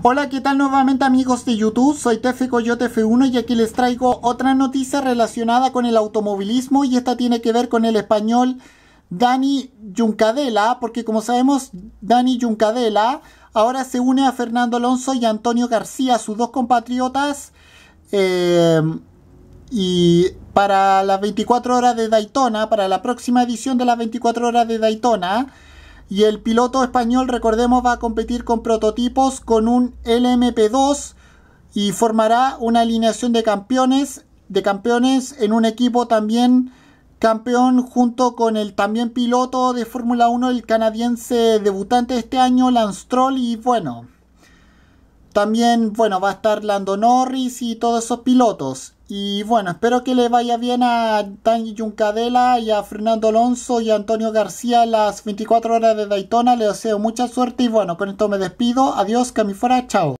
Hola, ¿qué tal nuevamente amigos de YouTube? Soy Tefe Coyote F1 y aquí les traigo otra noticia relacionada con el automovilismo y esta tiene que ver con el español Dani Yuncadela, porque como sabemos, Dani Yuncadela ahora se une a Fernando Alonso y Antonio García, sus dos compatriotas, eh, y para las 24 horas de Daytona, para la próxima edición de las 24 horas de Daytona, y el piloto español, recordemos, va a competir con prototipos con un LMP2 y formará una alineación de campeones, de campeones en un equipo también campeón junto con el también piloto de Fórmula 1, el canadiense debutante este año, Lance Troll, y bueno, también, bueno, va a estar Lando Norris y todos esos pilotos. Y bueno, espero que le vaya bien a Dani Juncadela y a Fernando Alonso y a Antonio García las 24 horas de Daytona. Les deseo mucha suerte y bueno, con esto me despido. Adiós, que a fuera, chao.